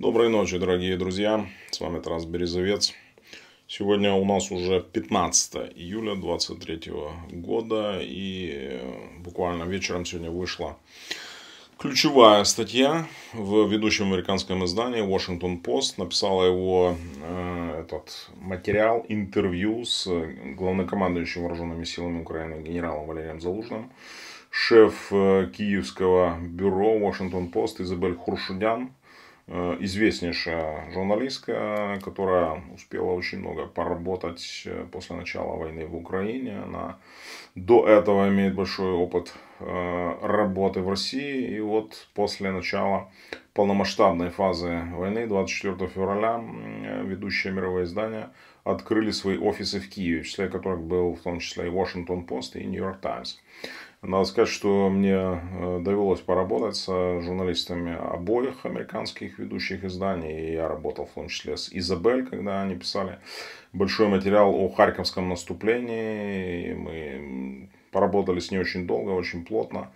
Доброй ночи, дорогие друзья. С вами Тарас Березовец. Сегодня у нас уже 15 июля 23 года. И э, буквально вечером сегодня вышла ключевая статья в ведущем американском издании Washington Post. Написала его э, этот материал, интервью с э, главнокомандующим вооруженными силами Украины генералом Валерием Залужным. Шеф э, Киевского бюро Washington Post Изабель Хуршудян Э, известнейшая журналистка, которая успела очень много поработать э, после начала войны в Украине. Она до этого имеет большой опыт э, работы в России. И вот после начала полномасштабной фазы войны 24 февраля ведущие мировые издания открыли свои офисы в Киеве, в числе которых был в том числе и Washington Post и New York Times. Надо сказать, что мне э, довелось поработать с журналистами обоих американских ведущих изданий. И я работал в том числе с Изабель, когда они писали большой материал о Харьковском наступлении. И мы поработали с ней очень долго, очень плотно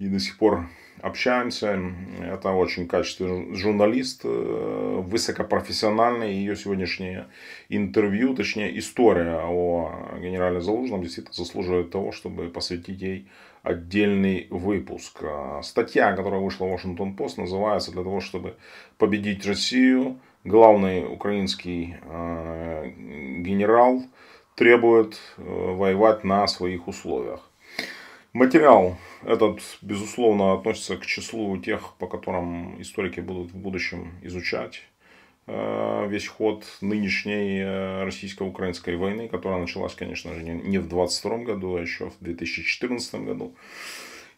и до сих пор общаемся. Это очень качественный журналист, э, высокопрофессиональный. Ее сегодняшнее интервью, точнее история о генерале Залужном действительно заслуживает того, чтобы посвятить ей отдельный выпуск. Статья, которая вышла в Washington Post, называется «Для того, чтобы победить Россию, главный украинский э, генерал требует э, воевать на своих условиях». Материал этот, безусловно, относится к числу тех, по которым историки будут в будущем изучать э, весь ход нынешней э, российско-украинской войны, которая началась, конечно же, не в 22 году, а еще в 2014 году.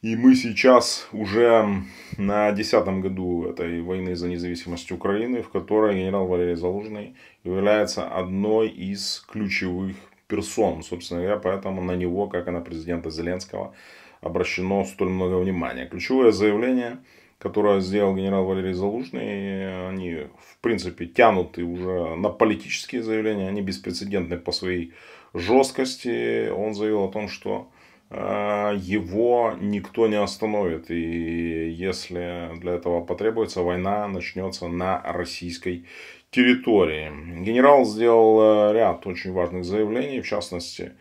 И мы сейчас уже на десятом году этой войны за независимость Украины, в которой генерал Валерий Залужный является одной из ключевых персон. Собственно говоря, поэтому на него, как и на президента Зеленского, обращено столь много внимания. Ключевое заявление, которое сделал генерал Валерий Залужный, они, в принципе, тянут и уже на политические заявления, они беспрецедентны по своей жесткости. Он заявил о том, что Э, его никто не остановит. И если для этого потребуется, война начнется на российской территории. Генерал сделал э, ряд очень важных заявлений, в частности,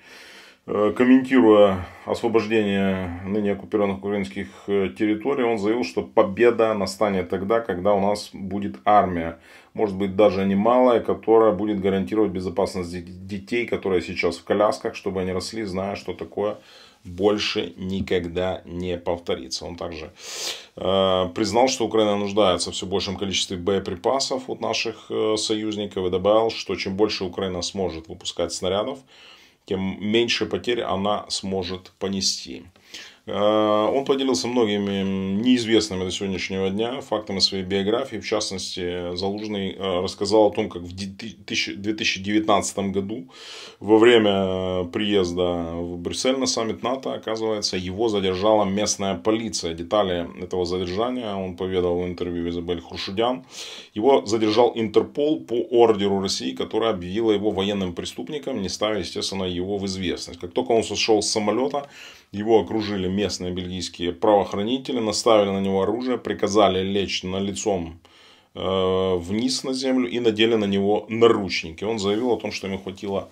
Э, комментируя освобождение ныне оккупированных украинских э, территорий, он заявил, что победа настанет тогда, когда у нас будет армия, может быть даже немалая, которая будет гарантировать безопасность детей, которые сейчас в колясках, чтобы они росли, зная, что такое больше никогда не повторится. Он также э, признал, что Украина нуждается в все большем количестве боеприпасов от наших э, союзников и добавил, что чем больше Украина сможет выпускать снарядов, тем меньше потерь она сможет понести. Э, он поделился многими неизвестными до сегодняшнего дня фактами своей биографии. В частности, Залужный э, рассказал о том, как в 2019 году во время э, приезда в Брюссель на саммит НАТО, оказывается, его задержала местная полиция. Детали этого задержания он поведал в интервью Изабель Хрушудян. Его задержал Интерпол по ордеру России, которая объявила его военным преступником, не ставя, естественно, его в известность. Как только он сошел с самолета, его окружили местные бельгийские правоохранители, наставили на него оружие, приказали лечь на лицом Э, вниз на землю и надели на него наручники. Он заявил о том, что ему хватило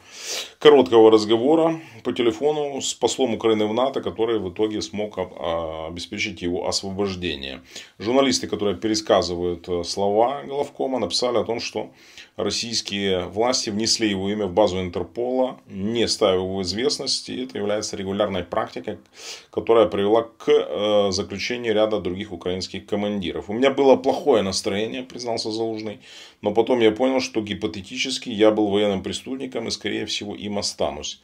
короткого разговора по телефону с послом Украины в НАТО, который в итоге смог а, обеспечить его освобождение. Журналисты, которые пересказывают э, слова Головкома, написали о том, что российские власти внесли его имя в базу Интерпола, не ставив его в известность, и это является регулярной практикой, которая привела к э, заключению ряда других украинских командиров. У меня было плохое настроение признался Залужный. Но потом я понял, что гипотетически я был военным преступником и, скорее всего, им останусь.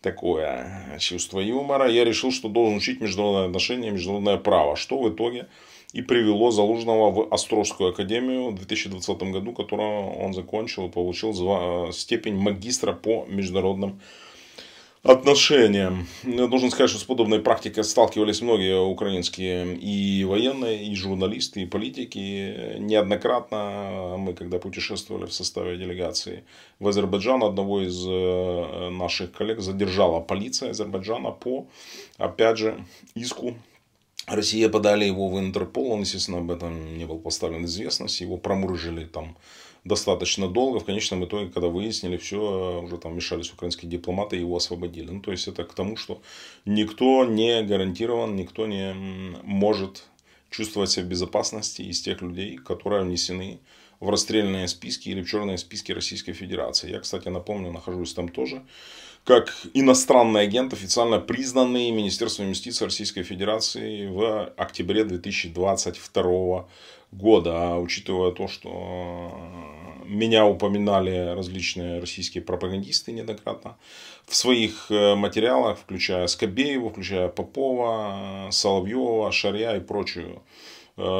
Такое чувство юмора. Я решил, что должен учить международные отношения, международное право. Что в итоге и привело Залужного в Островскую академию в 2020 году, которую он закончил и получил степень магистра по международным отношениям отношениям. Я должен сказать, что с подобной практикой сталкивались многие украинские и военные, и журналисты, и политики. Неоднократно мы, когда путешествовали в составе делегации в Азербайджан, одного из э, наших коллег задержала полиция Азербайджана по, опять же, иску Россия подали его в Интерпол, он, естественно, об этом не был поставлен известность, его промурыжили там достаточно долго. В конечном итоге, когда выяснили все, э, уже там мешались украинские дипломаты и его освободили. Ну, то есть, это к тому, что никто не гарантирован, никто не может чувствовать себя в безопасности из тех людей, которые внесены в расстрельные списки или в черные списки Российской Федерации. Я, кстати, напомню, нахожусь там тоже как иностранный агент, официально признанный Министерством юстиции Российской Федерации в октябре 2022 года. А учитывая то, что э, меня упоминали различные российские пропагандисты неоднократно, в своих э, материалах, включая Скобееву, включая Попова, э, Соловьева, Шарья и прочую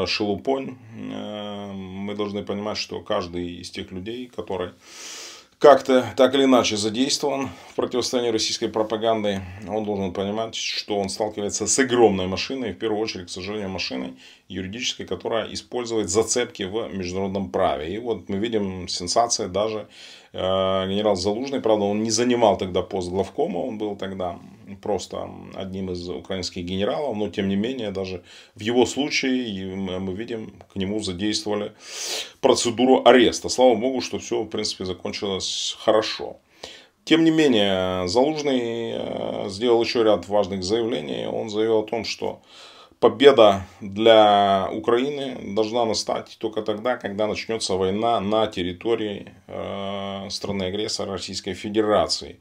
шелупонь, мы должны понимать, что каждый из тех людей, который как-то так или иначе задействован в противостоянии российской пропаганды, он должен понимать, что он сталкивается с огромной машиной, в первую очередь, к сожалению, машиной юридической, которая использует зацепки в международном праве. И вот мы видим сенсации даже э, генерал Залужный, правда, он не занимал тогда пост главкома, он был тогда просто одним из украинских генералов, но тем не менее, даже в его случае мы видим, к нему задействовали процедуру ареста. Слава богу, что все, в принципе, закончилось хорошо. Тем не менее, Залужный э, сделал еще ряд важных заявлений. Он заявил о том, что победа для Украины должна настать только тогда, когда начнется война на территории э, страны-агрессора Российской Федерации.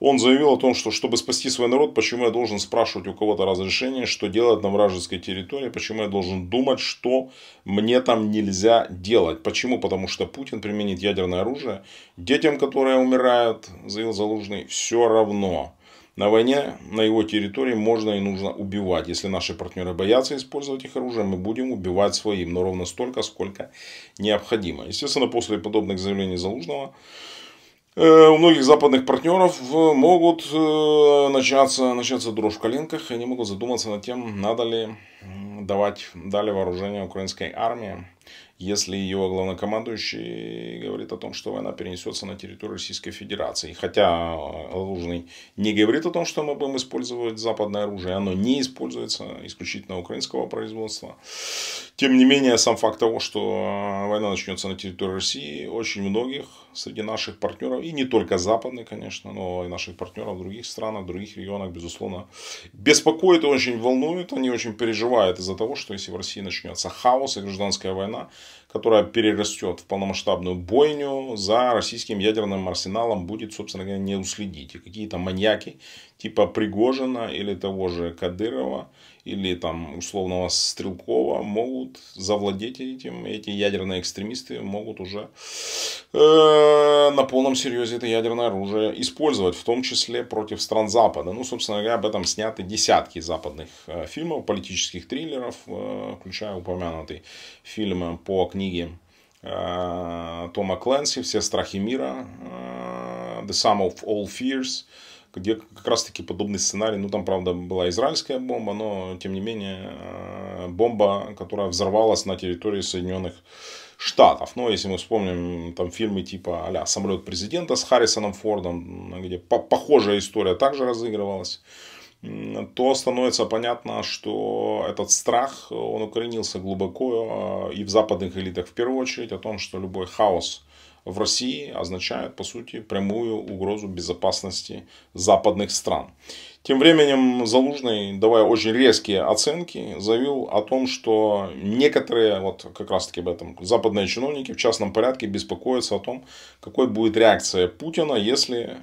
Он заявил о том, что чтобы спасти свой народ, почему я должен спрашивать у кого-то разрешение, что делать на вражеской территории, почему я должен думать, что мне там нельзя делать. Почему? Потому что Путин применит ядерное оружие. Детям, которые умирают, заявил Залужный, все равно. На войне на его территории можно и нужно убивать. Если наши партнеры боятся использовать их оружие, мы будем убивать своим, но ровно столько, сколько необходимо. Естественно, после подобных заявлений Залужного э, у многих западных партнеров э, могут э, начаться, начаться дрожь в коленках, и они могут задуматься над тем, надо ли давать далее вооружение украинской армии если его главнокомандующий говорит о том, что война перенесется на территорию Российской Федерации. Хотя э, Лужный не говорит о том, что мы будем использовать западное оружие, оно не используется исключительно украинского производства. Тем не менее, сам факт того, что э, война начнется на территории России, очень многих среди наших партнеров, и не только западных, конечно, но и наших партнеров в других странах, в других регионах, безусловно, беспокоит и очень волнует. Они очень переживают из-за того, что если в России начнется хаос и гражданская война, Пентагона, которая перерастет в полномасштабную бойню, за российским ядерным арсеналом будет, собственно говоря, не уследить. И какие-то маньяки типа Пригожина или того же Кадырова или там условного Стрелкова могут завладеть этим, эти ядерные экстремисты могут уже э, на полном серьезе это ядерное оружие использовать, в том числе против стран Запада. Ну, собственно говоря, об этом сняты десятки западных э, фильмов, политических триллеров, э, включая упомянутый фильм по книге э, Тома Кленси «Все страхи мира», э, «The Sum of All Fears», где как раз-таки подобный сценарий, ну там, правда, была израильская бомба, но, тем не менее, э, бомба, которая взорвалась на территории Соединенных Штатов. Но ну, если мы вспомним там фильмы типа а «Самолет президента» с Харрисоном Фордом, где по похожая история также разыгрывалась, то становится понятно, что этот страх, он укоренился глубоко э, и в западных элитах в первую очередь, о том, что любой хаос – в России означает, по сути, прямую угрозу безопасности западных стран. Тем временем Залужный, давая очень резкие оценки, заявил о том, что некоторые, вот как раз таки об этом, западные чиновники в частном порядке беспокоятся о том, какой будет реакция Путина, если,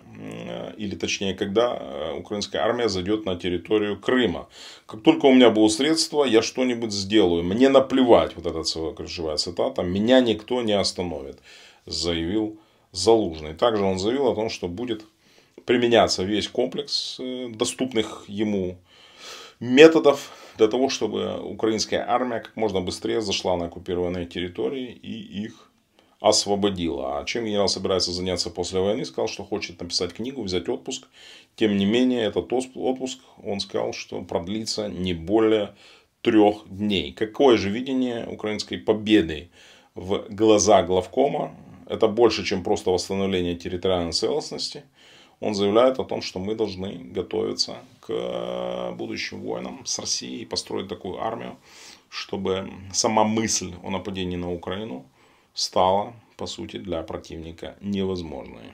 или точнее, когда э, украинская армия зайдет на территорию Крыма. Как только у меня будут средства, я что-нибудь сделаю. Мне наплевать, вот эта ключевая цитата, меня никто не остановит заявил Залужный. Также он заявил о том, что будет применяться весь комплекс э, доступных ему методов для того, чтобы украинская армия как можно быстрее зашла на оккупированные территории и их освободила. А чем генерал собирается заняться после войны, сказал, что хочет написать книгу, взять отпуск. Тем не менее, этот отпуск, он сказал, что продлится не более трех дней. Какое же видение украинской победы в глаза главкома это больше, чем просто восстановление территориальной целостности. Он заявляет о том, что мы должны готовиться к э, будущим войнам с Россией и построить такую армию, чтобы сама мысль о нападении на Украину стала, по сути, для противника невозможной.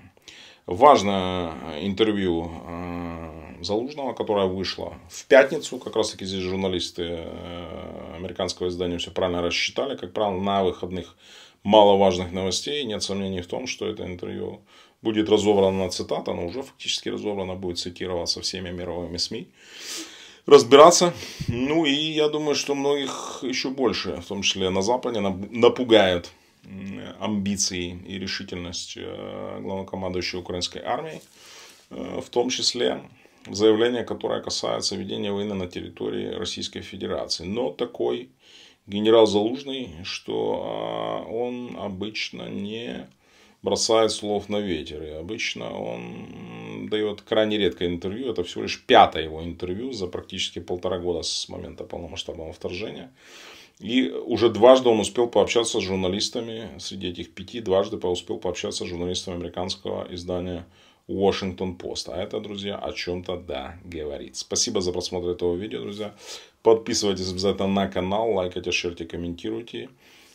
Важное э, интервью э, Залужного, которое вышло в пятницу. Как раз таки здесь журналисты американского издания все правильно рассчитали. Как правило, на выходных маловажных новостей. Нет сомнений в том, что это интервью будет разобрано на цитата, оно уже фактически разобрано, будет цитироваться всеми мировыми СМИ. Разбираться. Ну и я думаю, что многих еще больше, в том числе на Западе, напугает амбиции и решительность э, главнокомандующего украинской армии, э, в том числе заявление, которое касается ведения войны на территории Российской Федерации. Но такой генерал Залужный, что а, он обычно не бросает слов на ветер. И обычно он дает крайне редкое интервью. Это всего лишь пятое его интервью за практически полтора года с момента полномасштабного вторжения. И уже дважды он успел пообщаться с журналистами. Среди этих пяти дважды успел пообщаться с журналистами американского издания Washington Post. А это, друзья, о чем-то да говорит. Спасибо за просмотр этого видео, друзья. Подписывайтесь обязательно на канал, лайкайте, шерьте, комментируйте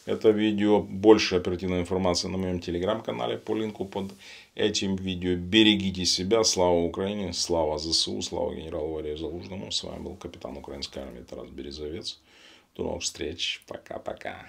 это видео. Больше оперативной информации на моем телеграм-канале по линку под этим видео. Берегите себя. Слава Украине, слава ЗСУ, слава генералу Валерию Залужному. С вами был капитан украинской армии Тарас Березовец. До новых встреч. Пока-пока.